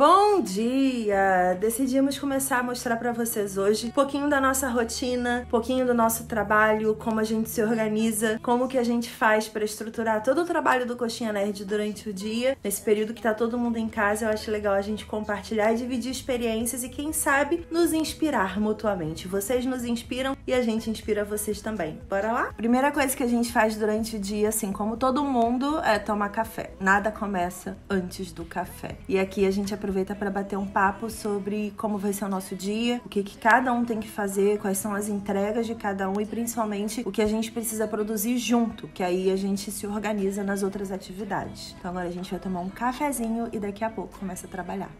Bom dia! Decidimos começar a mostrar para vocês hoje um pouquinho da nossa rotina, um pouquinho do nosso trabalho, como a gente se organiza, como que a gente faz para estruturar todo o trabalho do Coxinha Nerd durante o dia. Nesse período que tá todo mundo em casa, eu acho legal a gente compartilhar e dividir experiências e quem sabe nos inspirar mutuamente. Vocês nos inspiram e a gente inspira vocês também. Bora lá? Primeira coisa que a gente faz durante o dia, assim como todo mundo, é tomar café. Nada começa antes do café. E aqui a gente aprende aproveita para bater um papo sobre como vai ser o nosso dia, o que, que cada um tem que fazer, quais são as entregas de cada um e principalmente o que a gente precisa produzir junto, que aí a gente se organiza nas outras atividades. Então agora a gente vai tomar um cafezinho e daqui a pouco começa a trabalhar.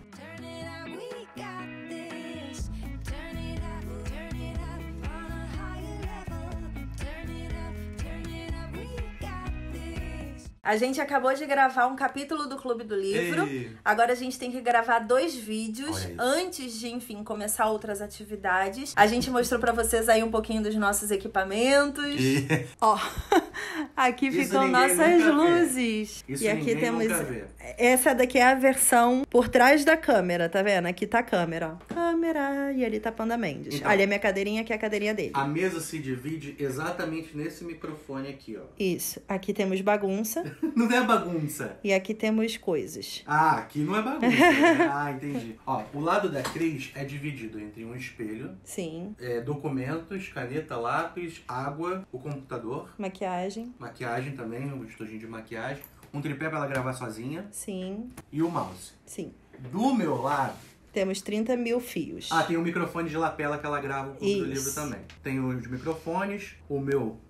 A gente acabou de gravar um capítulo do Clube do Livro. Ei. Agora a gente tem que gravar dois vídeos antes de, enfim, começar outras atividades. A gente mostrou para vocês aí um pouquinho dos nossos equipamentos. E... Ó, aqui Isso ficam nossas luzes. Isso e aqui temos essa daqui é a versão por trás da câmera, tá vendo? Aqui tá a câmera, ó. Câmera e ali tá Panda Mendes. Então, ali é minha cadeirinha, aqui é a cadeirinha dele. A mesa se divide exatamente nesse microfone aqui, ó. Isso. Aqui temos bagunça. não é bagunça. E aqui temos coisas. Ah, aqui não é bagunça. Né? ah, entendi. Ó, o lado da Cris é dividido entre um espelho, Sim. é, documentos, caneta, lápis, água, o computador, Maquiagem. maquiagem também, um estojinho de maquiagem, um tripé pra ela gravar sozinha Sim. e o mouse. Sim. Do meu lado, Temos 30 mil fios. Ah, tem o microfone de lapela que ela grava com o livro Isso. também. Tem os microfones, o meu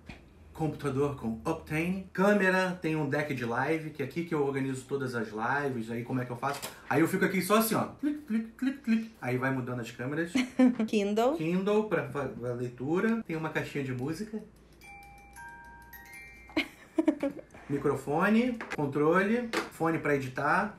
computador com Optane. Câmera, tem um deck de live, que é aqui que eu organizo todas as lives, aí como é que eu faço. Aí eu fico aqui só assim, ó, clic, clic, clic, clic. Aí vai mudando as câmeras. Kindle. Kindle pra, pra leitura. Tem uma caixinha de música. Microfone, controle, fone para editar.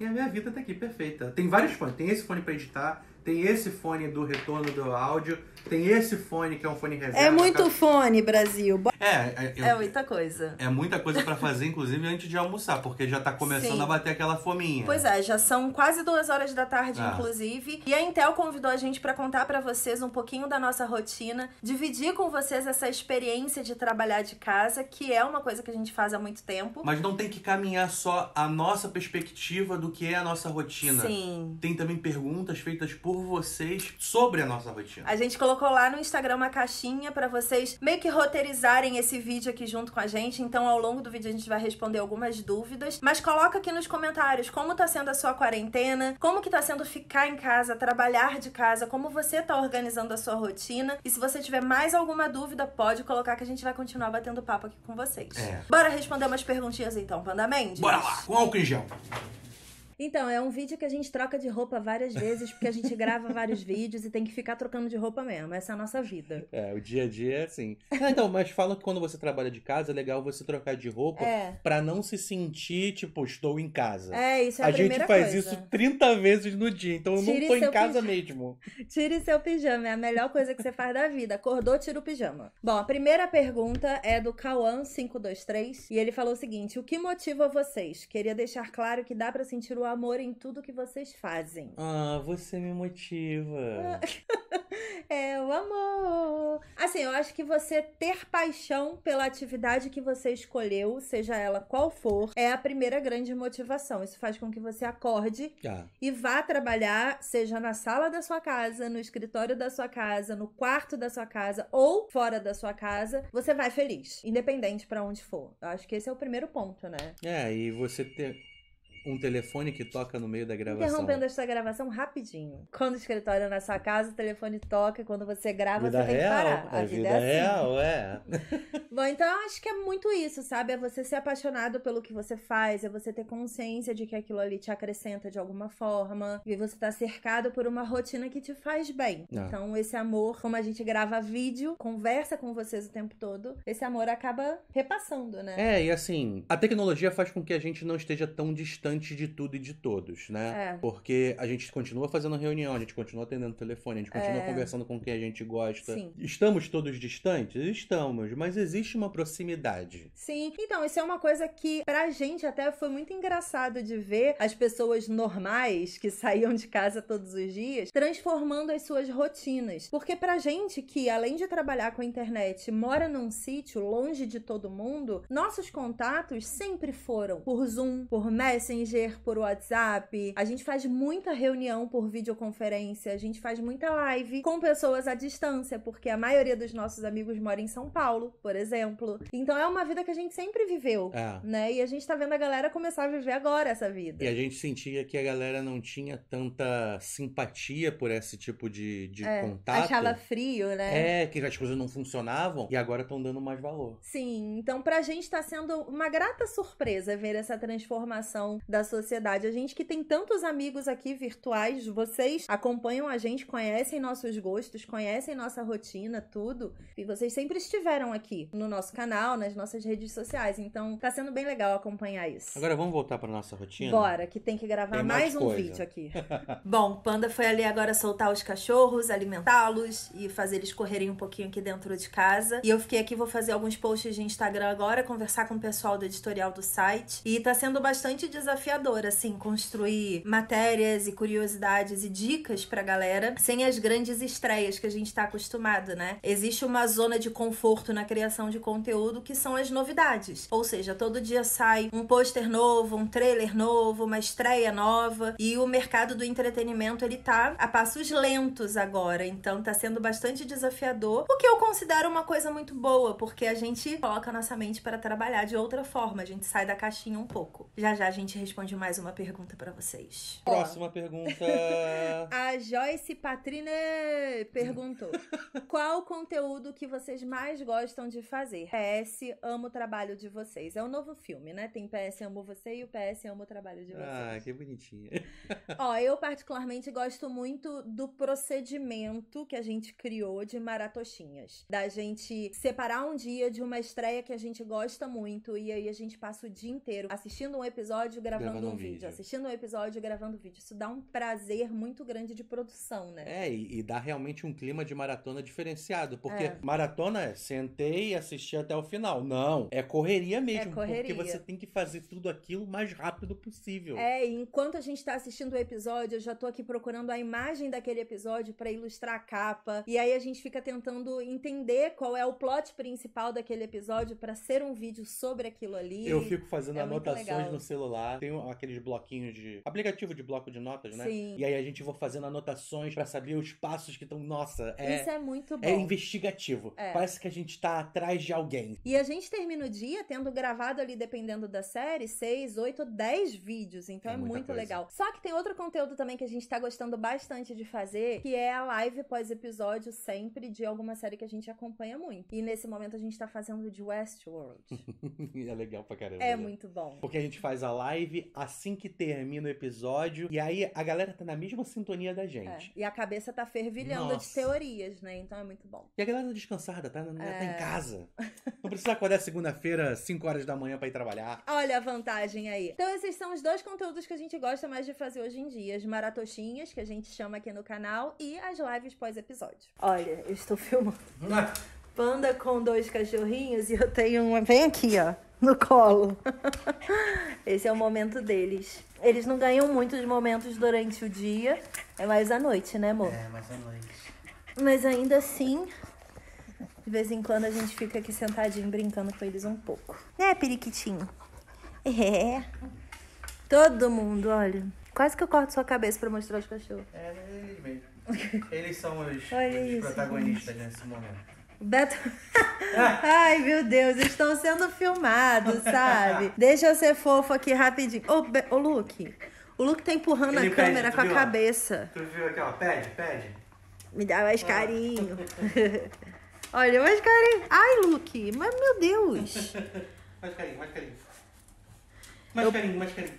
E a minha vida tá aqui perfeita. Tem vários fones. Tem esse fone para editar, tem esse fone do retorno do áudio, tem esse fone que é um fone reserva. É muito fone, Brasil. É, é, é muita coisa. É muita coisa para fazer, inclusive, antes de almoçar, porque já tá começando Sim. a bater aquela fominha. Pois é, já são quase duas horas da tarde, ah. inclusive. E a Intel convidou a gente para contar para vocês um pouquinho da nossa rotina, dividir com vocês essa experiência de trabalhar de casa, que é uma coisa que a gente faz há muito tempo. Mas não tem que caminhar só a nossa perspectiva do que é a nossa rotina. Sim. Tem também perguntas feitas por por vocês sobre a nossa rotina. A gente colocou lá no Instagram uma caixinha para vocês meio que roteirizarem esse vídeo aqui junto com a gente. Então, ao longo do vídeo, a gente vai responder algumas dúvidas. Mas coloca aqui nos comentários como tá sendo a sua quarentena, como que tá sendo ficar em casa, trabalhar de casa, como você tá organizando a sua rotina. E se você tiver mais alguma dúvida, pode colocar que a gente vai continuar batendo papo aqui com vocês. É. Bora responder umas perguntinhas então, Panda Mendes? Bora lá, com álcool em gel. Então, é um vídeo que a gente troca de roupa várias vezes, porque a gente grava vários vídeos e tem que ficar trocando de roupa mesmo. Essa é a nossa vida. É, o dia a dia é assim. Ah, então, mas falam que quando você trabalha de casa, é legal você trocar de roupa é. para não se sentir, tipo, estou em casa. É, isso é a, a gente faz coisa. isso 30 vezes no dia, então eu Tire não tô em casa pijama. mesmo. Tire seu pijama, é a melhor coisa que você faz da vida. Acordou, tira o pijama. Bom, a primeira pergunta é do kawan 523 e ele falou o seguinte: "O que motiva vocês? Queria deixar claro que dá para sentir o o amor em tudo que vocês fazem. Ah, você me motiva. é o amor. Assim, eu acho que você ter paixão pela atividade que você escolheu, seja ela qual for, é a primeira grande motivação. Isso faz com que você acorde ah. e vá trabalhar, seja na sala da sua casa, no escritório da sua casa, no quarto da sua casa ou fora da sua casa, você vai feliz, independente para onde for. Eu acho que esse é o primeiro ponto, né? É, e você ter um telefone que toca no meio da gravação. Interrompendo essa gravação rapidinho. Quando o escritório é na sua casa, o telefone toca. Quando você grava, vida você tem real, que parar. A, a é vida, vida, é assim. real, assim. é. Bom, então eu acho que é muito isso, sabe? É você ser apaixonado pelo que você faz, é você ter consciência de que aquilo ali te acrescenta de alguma forma. E você tá cercado por uma rotina que te faz bem. Ah. Então, esse amor, como a gente grava vídeo, conversa com vocês o tempo todo, esse amor acaba repassando, né? É, e assim, a tecnologia faz com que a gente não esteja tão distante distante de tudo e de todos, né? É. Porque a gente continua fazendo reunião, a gente continua atendendo telefone, a gente continua é. conversando com quem a gente gosta. Sim. Estamos todos distantes? Estamos, mas existe uma proximidade. Sim. Então, isso é uma coisa que pra gente até foi muito engraçado de ver as pessoas normais que saíam de casa todos os dias transformando as suas rotinas. Porque pra gente que além de trabalhar com a internet, mora num sítio longe de todo mundo, nossos contatos sempre foram por Zoom, por Messenger, Messenger, por WhatsApp. A gente faz muita reunião por videoconferência, a gente faz muita live com pessoas à distância, porque a maioria dos nossos amigos mora em São Paulo, por exemplo. Então é uma vida que a gente sempre viveu, é. né? E a gente tá vendo a galera começar a viver agora essa vida. E a gente sentia que a galera não tinha tanta simpatia por esse tipo de, de é, contato. Achava frio, né? É, que as coisas não funcionavam e agora estão dando mais valor. Sim, então pra gente tá sendo uma grata surpresa ver essa transformação da sociedade. A gente que tem tantos amigos aqui virtuais, vocês acompanham a gente, conhecem nossos gostos, conhecem nossa rotina, tudo. E vocês sempre estiveram aqui no nosso canal, nas nossas redes sociais. Então tá sendo bem legal acompanhar isso. Agora vamos voltar para nossa rotina? Bora, que tem que gravar tem mais, mais um vídeo aqui. Bom, Panda foi ali agora soltar os cachorros, alimentá-los e fazer eles correrem um pouquinho aqui dentro de casa. E eu fiquei aqui, vou fazer alguns posts de Instagram agora, conversar com o pessoal do editorial do site. E tá sendo bastante desafiador desafiador, assim, construir matérias e curiosidades e dicas pra galera sem as grandes estreias que a gente tá acostumado, né? Existe uma zona de conforto na criação de conteúdo que são as novidades. Ou seja, todo dia sai um pôster novo, um trailer novo, uma estreia nova e o mercado do entretenimento ele tá a passos lentos agora, então tá sendo bastante desafiador, o que eu considero uma coisa muito boa, porque a gente coloca a nossa mente para trabalhar de outra forma, a gente sai da caixinha um pouco. Já já a gente responde responde mais uma pergunta para vocês. Próxima pergunta. a Joyce Patrine perguntou: Qual conteúdo que vocês mais gostam de fazer? PS, amo o trabalho de vocês. É o um novo filme, né? Tem PS Amo Você e o PS Amo o Trabalho de Vocês. Ah, que bonitinha. Ó, eu particularmente gosto muito do procedimento que a gente criou de maratoxinhas. Da gente separar um dia de uma estreia que a gente gosta muito e aí a gente passa o dia inteiro assistindo um episódio, gravando gravando, um, vídeo, vídeo, assistindo um episódio e gravando vídeo. Isso dá um prazer muito grande de produção, né? É, e, e dá realmente um clima de maratona diferenciado, porque é. maratona é sentei e assisti até o final. Não, é correria é mesmo, é correria. porque você tem que fazer tudo aquilo o mais rápido possível. É, e enquanto a gente está assistindo o episódio, eu já tô aqui procurando a imagem daquele episódio para ilustrar a capa, e aí a gente fica tentando entender qual é o plot principal daquele episódio para ser um vídeo sobre aquilo ali. Eu fico fazendo é anotações no celular tenho aqueles bloquinhos de. aplicativo de bloco de notas, né? Sim. E aí a gente vou fazendo anotações para saber os passos que estão. Nossa, é. Isso é muito é bom. É investigativo. É. Parece que a gente tá atrás de alguém. E a gente termina o dia tendo gravado ali, dependendo da série, seis, oito, dez vídeos. Então é, é muito coisa. legal. Só que tem outro conteúdo também que a gente tá gostando bastante de fazer, que é a live pós-episódio sempre de alguma série que a gente acompanha muito. E nesse momento a gente tá fazendo de Westworld. é legal pra caramba. É né? muito bom. Porque a gente faz a live live assim que termina o episódio. E aí a galera tá na mesma sintonia da é, gente. É. E a cabeça tá fervilhando Nossa. de teorias, né? Então é muito bom. E a galera tá descansada, tá, é... tá em é. casa. Não precisa acordar segunda-feira, 5 horas da manhã para ir trabalhar. Olha a vantagem aí. Então esses são os dois conteúdos que a gente gosta mais de fazer hoje em dia. As maratoxinhas, que a gente chama aqui no canal, e as lives pós-episódio. Olha, eu estou filmando. Panda com dois cachorrinhos e eu tenho uma vem aqui, ó no colo. Esse é o momento deles. Eles não ganham muitos momentos durante o dia, é mais à noite, né, amor? É, mais à noite. Mas ainda assim, de vez em quando a gente fica aqui sentadinho brincando com eles um pouco. Né, periquitinho? É. Todo mundo, olha. Quase que eu corto sua cabeça para mostrar os cachorros. É, é eles mesmo. Eles são os, os isso, protagonistas gente. nesse momento. Beto. Ah. Ai, meu Deus, estão sendo filmados, sabe? Deixa eu ser fofo aqui rapidinho. Ô, Be... Ô Luke, o Luke tá empurrando Ele a pede, câmera com a cabeça. Tu viu aqui, ó? Pede, pede. Me dá mais ah. carinho. Olha, mais carinho. Ai, Luke, mas meu Deus. mais carinho, mais carinho. Mais eu... carinho, mais carinho.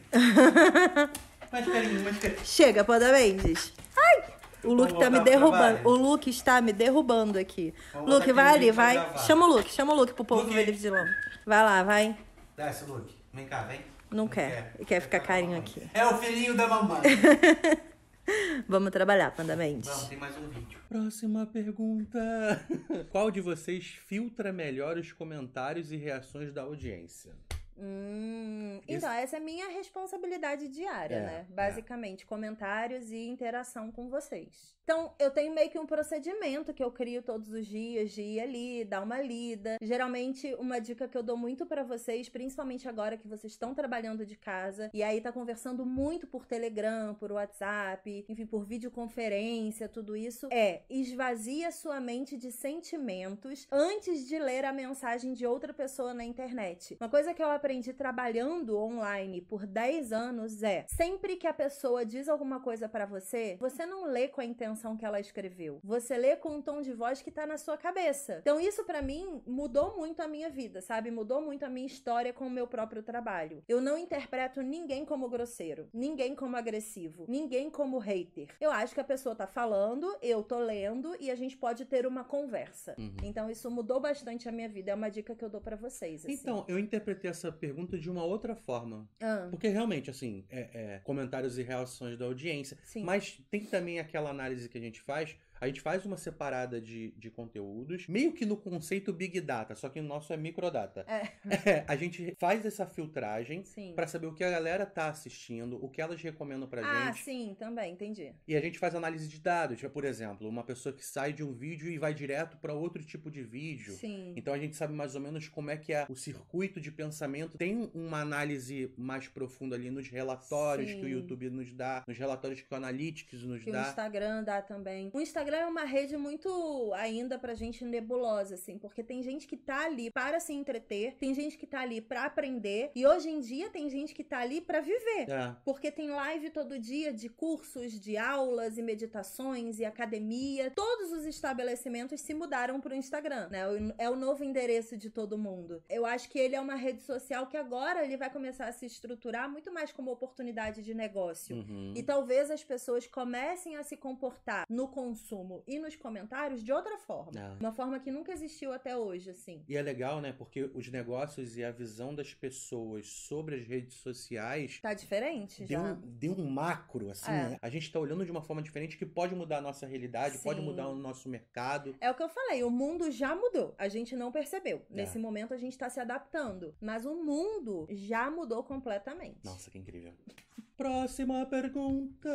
mais carinho, mais carinho. Chega, Poda Mendes. Ai! O Luke tá me derrubando. O Luke está me derrubando aqui. Vamos Luke, vai ali, vai. Gravar. Chama o Luke, chama o Luke pro povo ver ele de longe. Vai lá, vai. Desce, Luke. Vem cá, vem. Não, Não quer. quer. Quer ficar carinho aqui. É o filhinho da mamãe. Vamos trabalhar, Panda Mendes. Vamos, tem mais um vídeo. Próxima pergunta. Qual de vocês filtra melhor os comentários e reações da audiência? Hum, então, Isso. essa é minha responsabilidade diária, é, né? É. Basicamente, é. comentários e interação com vocês. Então, eu tenho meio que um procedimento que eu crio todos os dias de ir ali, dar uma lida. Geralmente, uma dica que eu dou muito para vocês, principalmente agora que vocês estão trabalhando de casa e aí tá conversando muito por Telegram, por WhatsApp, enfim, por videoconferência, tudo isso, é esvazia sua mente de sentimentos antes de ler a mensagem de outra pessoa na internet. Uma coisa que eu aprendi trabalhando online por 10 anos é: sempre que a pessoa diz alguma coisa para você, você não lê com a intenção que ela escreveu. Você lê com um tom de voz que tá na sua cabeça. Então isso para mim mudou muito a minha vida, sabe? Mudou muito a minha história com o meu próprio trabalho. Eu não interpreto ninguém como grosseiro, ninguém como agressivo, ninguém como hater. Eu acho que a pessoa tá falando, eu tô lendo e a gente pode ter uma conversa. Uhum. Então isso mudou bastante a minha vida, é uma dica que eu dou para vocês. Assim. Então, eu interpretei essa pergunta de uma outra forma. Ah. Porque realmente, assim, é, é, comentários e reações da audiência. Sim. Mas tem também aquela análise que a gente faz a gente faz uma separada de, de conteúdos, meio que no conceito Big Data, só que o nosso é microdata. É. é a gente faz essa filtragem para saber o que a galera tá assistindo, o que elas recomendam pra ah, gente. Ah, sim, também, entendi. E a gente faz análise de dados, tipo, por exemplo, uma pessoa que sai de um vídeo e vai direto para outro tipo de vídeo. Sim. Então a gente sabe mais ou menos como é que é o circuito de pensamento. Tem uma análise mais profunda ali nos relatórios sim. que o YouTube nos dá, nos relatórios que o Analytics nos que dá. o Instagram dá também. O Instagram Instagram é uma rede muito ainda pra gente nebulosa, assim, porque tem gente que tá ali para se entreter, tem gente que tá ali para aprender, e hoje em dia tem gente que tá ali para viver. É. Porque tem live todo dia de cursos, de aulas e meditações e academia. Todos os estabelecimentos se mudaram pro Instagram, né? É o novo endereço de todo mundo. Eu acho que ele é uma rede social que agora ele vai começar a se estruturar muito mais como oportunidade de negócio. Uhum. E talvez as pessoas comecem a se comportar no consumo consumo e nos comentários de outra forma. Ah. Uma forma que nunca existiu até hoje, assim. E é legal, né? Porque os negócios e a visão das pessoas sobre as redes sociais. Tá diferente, deu já. Um, deu um macro, assim. É. Né? A gente tá olhando de uma forma diferente que pode mudar a nossa realidade, Sim. pode mudar o nosso mercado. É o que eu falei, o mundo já mudou. A gente não percebeu. É. Nesse momento a gente tá se adaptando. Mas o mundo já mudou completamente. Nossa, que incrível. Próxima pergunta.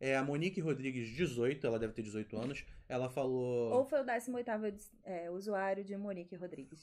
É a Monique Rodrigues, 18, ela deve ter 18 anos. Ela falou. Ou foi o 18 é, usuário de Monique Rodrigues.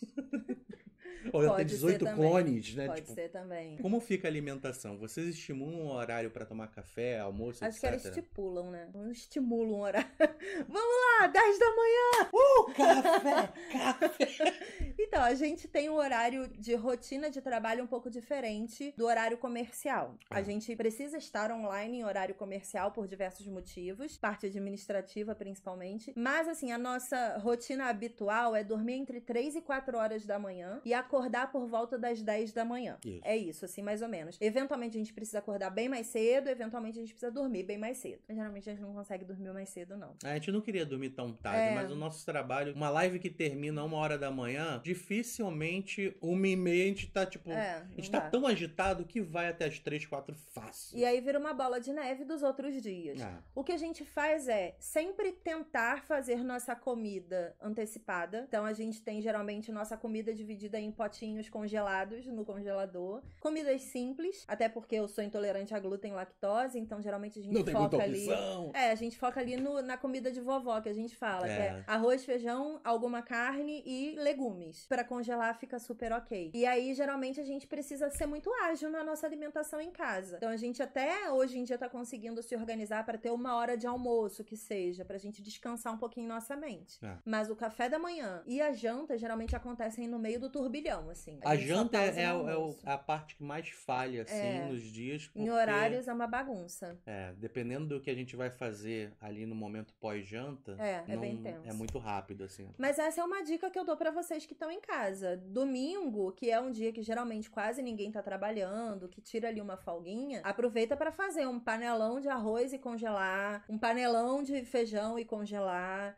Ou ela tem 18 clones, né? Pode tipo, ser também. Como fica a alimentação? Vocês estimulam um horário para tomar café, almoço, Acho etc? Acho que elas estipulam, né? Não estimulam um horário. Vamos lá, 10 da manhã! Uh, café! café! então, a gente tem um horário de rotina de trabalho um pouco diferente do horário comercial. Ah. A é. gente precisa estar online em horário comercial por diversos motivos, parte administrativa principalmente gente. Mas, assim, a nossa rotina habitual é dormir entre 3 e 4 horas da manhã e acordar por volta das 10 da manhã. Isso. É isso, assim, mais ou menos. Eventualmente a gente precisa acordar bem mais cedo, eventualmente a gente precisa dormir bem mais cedo. Mas, geralmente a gente não consegue dormir mais cedo, não. A gente não queria dormir tão tarde, é... mas o nosso trabalho, uma live que termina uma hora da manhã, dificilmente uma e meia a gente tá, tipo, é, a gente tá dá. tão agitado que vai até as 3, 4 fácil. E aí vira uma bola de neve dos outros dias. É. O que a gente faz é sempre tentar evitar fazer nossa comida antecipada. Então a gente tem geralmente nossa comida dividida em potinhos congelados no congelador. Comidas simples, até porque eu sou intolerante a glúten e lactose, então geralmente a gente Não foca ali. É, a gente foca ali no, na comida de vovó que a gente fala, é. que é arroz, feijão, alguma carne e legumes. Para congelar fica super ok. E aí geralmente a gente precisa ser muito ágil na nossa alimentação em casa. Então a gente até hoje em dia tá conseguindo se organizar para ter uma hora de almoço que seja, pra gente descansar descansar um pouquinho nossa mente. É. Mas o café da manhã e a janta geralmente acontecem no meio do turbilhão, assim. A, a janta é, é, é, a parte que mais falha, assim, é. nos dias. Porque... Em horários é uma bagunça. É, dependendo do que a gente vai fazer ali no momento pós-janta. É, é não... é bem tenso. É muito rápido, assim. Mas essa é uma dica que eu dou para vocês que estão em casa. Domingo, que é um dia que geralmente quase ninguém tá trabalhando, que tira ali uma folguinha, aproveita para fazer um panelão de arroz e congelar, um panelão de feijão e congelar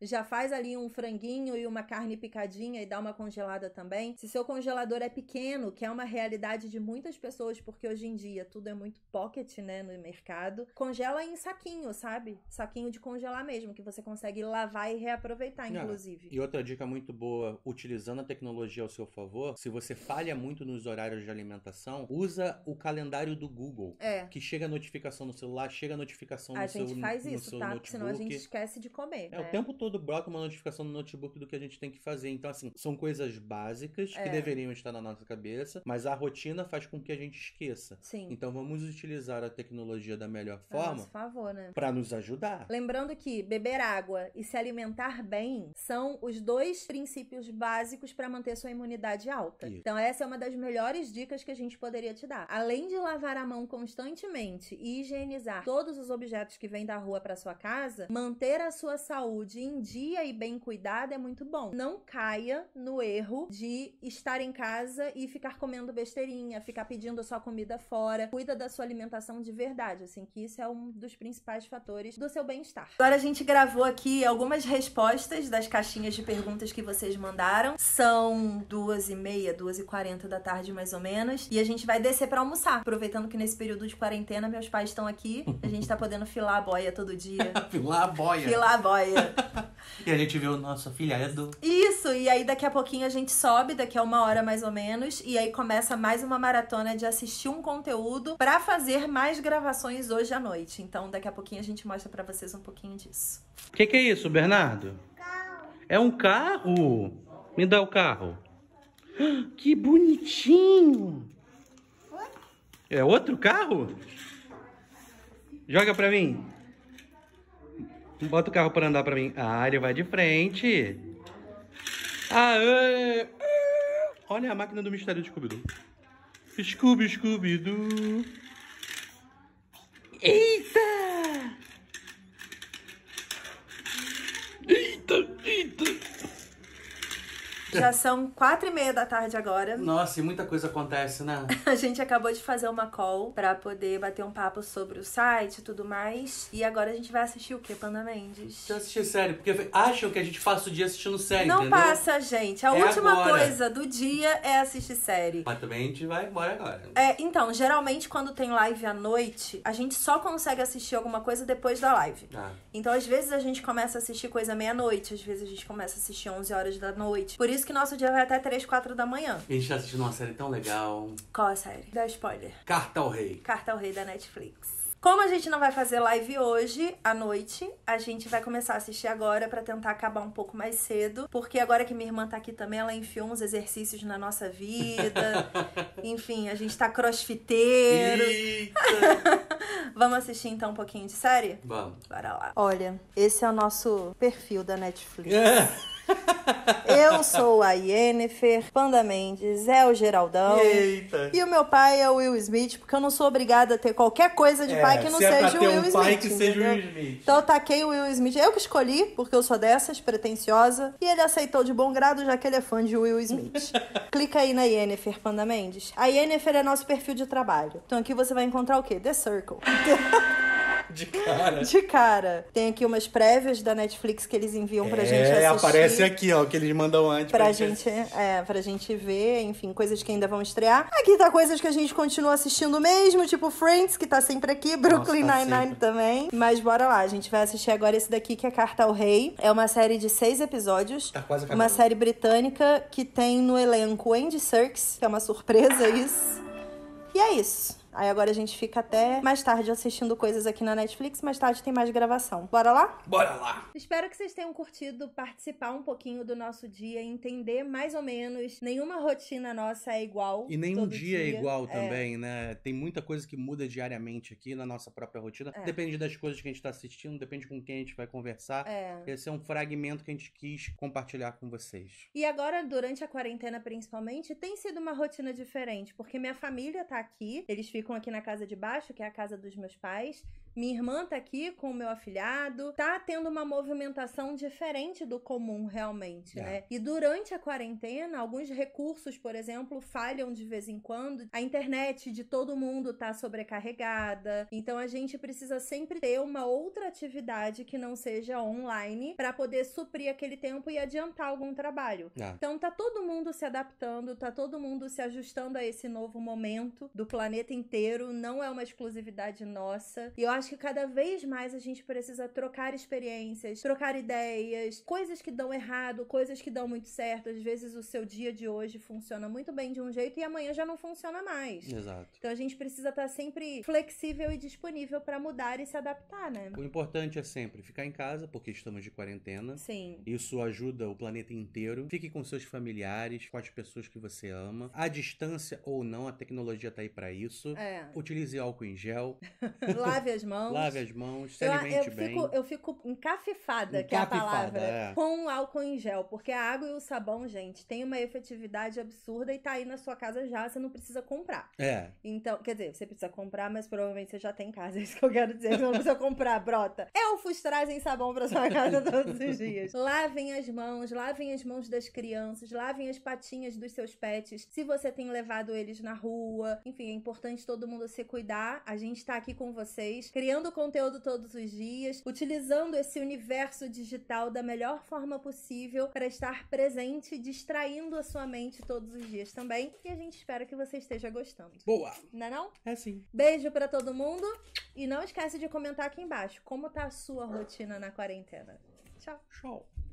já faz ali um franguinho e uma carne picadinha e dá uma congelada também. Se seu congelador é pequeno, que é uma realidade de muitas pessoas, porque hoje em dia tudo é muito pocket, né, no mercado, congela em saquinho, sabe? Saquinho de congelar mesmo, que você consegue lavar e reaproveitar, inclusive. Ah, e outra dica muito boa, utilizando a tecnologia ao seu favor, se você falha muito nos horários de alimentação, usa o calendário do Google. É. Que chega a notificação no celular, chega a notificação a no seu A gente faz isso, tá? Notebook. Senão a gente esquece de comer. É é, o é. tempo todo brota uma notificação no notebook do que a gente tem que fazer. Então, assim, são coisas básicas é. que deveriam estar na nossa cabeça, mas a rotina faz com que a gente esqueça. Sim. Então, vamos utilizar a tecnologia da melhor forma. por favor, né? Pra nos ajudar. Lembrando que beber água e se alimentar bem são os dois princípios básicos para manter sua imunidade alta. Isso. Então, essa é uma das melhores dicas que a gente poderia te dar. Além de lavar a mão constantemente e higienizar todos os objetos que vêm da rua para sua casa, manter a sua saúde saúde em dia e bem cuidada é muito bom. Não caia no erro de estar em casa e ficar comendo besteirinha, ficar pedindo sua comida fora. Cuida da sua alimentação de verdade, assim, que isso é um dos principais fatores do seu bem-estar. Agora a gente gravou aqui algumas respostas das caixinhas de perguntas que vocês mandaram. São duas e meia, duas e quarenta da tarde, mais ou menos. E a gente vai descer para almoçar. Aproveitando que nesse período de quarentena meus pais estão aqui, a gente tá podendo filar a boia todo dia. filar a boia? Filar a boia joia. e a gente vê o nosso Edu. Isso, e aí daqui a pouquinho a gente sobe, daqui a uma hora mais ou menos, e aí começa mais uma maratona de assistir um conteúdo para fazer mais gravações hoje à noite. Então daqui a pouquinho a gente mostra para vocês um pouquinho disso. O que, que é isso, Bernardo? Carro. É um carro? Me dá o carro. Que bonitinho! É outro carro? Joga pra mim. Bota o carro para andar para mim. Ah, ele vai de frente. Ah, é. Olha a máquina do mistério de Scooby-Doo. Scooby, Scooby-Doo. Eita! Já são quatro e meia da tarde agora. Nossa, e muita coisa acontece, né? a gente acabou de fazer uma call pra poder bater um papo sobre o site e tudo mais. E agora a gente vai assistir o que, Panda Mendes? assistir série, porque acham que a gente passa o dia assistindo série, Não entendeu? passa, gente. A é última agora. coisa do dia é assistir série. Mas também a gente vai embora agora. É, então, geralmente quando tem live à noite, a gente só consegue assistir alguma coisa depois da live. Ah. Então, às vezes a gente começa a assistir coisa meia-noite, às vezes a gente começa a assistir 11 horas da noite. Por isso que nosso dia vai até 3, 4 da manhã. E a gente tá assistindo uma série tão legal. Qual a série? Dá spoiler. Carta ao Rei. Carta ao Rei da Netflix. Como a gente não vai fazer live hoje à noite, a gente vai começar a assistir agora para tentar acabar um pouco mais cedo, porque agora que minha irmã tá aqui também, ela enfiou uns exercícios na nossa vida. Enfim, a gente tá crossfiteiro. Vamos assistir então um pouquinho de série? Vamos. Bora lá. Olha, esse é o nosso perfil da Netflix. Eu sou a Yennefer, Panda Mendes, é o Geraldão. Eita. E o meu pai é o Will Smith, porque eu não sou obrigada a ter qualquer coisa de é, pai que não se é seja o Will um Smith. Pai que entendeu? seja o Will Smith. Então eu taquei o Will Smith. Eu que escolhi, porque eu sou dessas, pretensiosa. E ele aceitou de bom grado, já que ele é fã de Will Smith. Clica aí na Yennefer Panda Mendes. A Yennefer é nosso perfil de trabalho. Então aqui você vai encontrar o quê? The Circle. De cara. De cara. Tem aqui umas prévias da Netflix que eles enviam pra é, gente assistir. É, aparece aqui, ó, que eles mandam antes pra, pra gente. gente é, pra gente ver, enfim, coisas que ainda vão estrear. Aqui tá coisas que a gente continua assistindo mesmo, tipo Friends, que tá sempre aqui, Brooklyn tá Nine-Nine tá também. Mas bora lá, a gente vai assistir agora esse daqui que é Carta ao Rei. É uma série de seis episódios. Tá quase acabando. Uma série britânica que tem no elenco Andy Serkis, que é uma surpresa isso. E é isso. Aí agora a gente fica até mais tarde assistindo coisas aqui na Netflix, mais tarde tem mais gravação. Bora lá? Bora lá! Espero que vocês tenham curtido participar um pouquinho do nosso dia, entender mais ou menos. Nenhuma rotina nossa é igual. E nenhum dia, dia, é igual é. também, né? Tem muita coisa que muda diariamente aqui na nossa própria rotina. É. Depende das coisas que a gente tá assistindo, depende com quem a gente vai conversar. É. Esse é um fragmento que a gente quis compartilhar com vocês. E agora, durante a quarentena principalmente, tem sido uma rotina diferente, porque minha família tá aqui, eles ficam ficam aqui na casa de baixo, que é a casa dos meus pais minha irmã tá aqui com o meu afilhado, tá tendo uma movimentação diferente do comum realmente, é. né? E durante a quarentena, alguns recursos, por exemplo, falham de vez em quando. A internet de todo mundo tá sobrecarregada, então a gente precisa sempre ter uma outra atividade que não seja online para poder suprir aquele tempo e adiantar algum trabalho. É. Então tá todo mundo se adaptando, tá todo mundo se ajustando a esse novo momento do planeta inteiro, não é uma exclusividade nossa. E eu acho acho que cada vez mais a gente precisa trocar experiências, trocar ideias, coisas que dão errado, coisas que dão muito certo. Às vezes o seu dia de hoje funciona muito bem de um jeito e amanhã já não funciona mais. Exato. Então a gente precisa estar tá sempre flexível e disponível para mudar e se adaptar, né? O importante é sempre ficar em casa, porque estamos de quarentena. Sim. Isso ajuda o planeta inteiro. Fique com seus familiares, com as pessoas que você ama. À distância ou não, a tecnologia tá aí para isso. É. Utilize álcool em gel. Lave as mãos mãos. Lave as mãos, se eu, alimente eu bem. Fico, eu fico encafifada, encafifada, que é a palavra, é. com álcool em gel. Porque a água e o sabão, gente, tem uma efetividade absurda e tá aí na sua casa já, você não precisa comprar. É. Então, quer dizer, você precisa comprar, mas provavelmente você já tem em casa. É isso que eu quero dizer. Você não precisa comprar, brota. Elfos trazem sabão pra sua casa todos os dias. Lavem as mãos, lavem as mãos das crianças, lavem as patinhas dos seus pets. Se você tem levado eles na rua, enfim, é importante todo mundo se cuidar. A gente tá aqui com vocês criando conteúdo todos os dias, utilizando esse universo digital da melhor forma possível para estar presente, distraindo a sua mente todos os dias também. E a gente espera que você esteja gostando. Boa! Não é não? É sim. Beijo para todo mundo e não esquece de comentar aqui embaixo como tá a sua rotina na quarentena. Tchau. Tchau.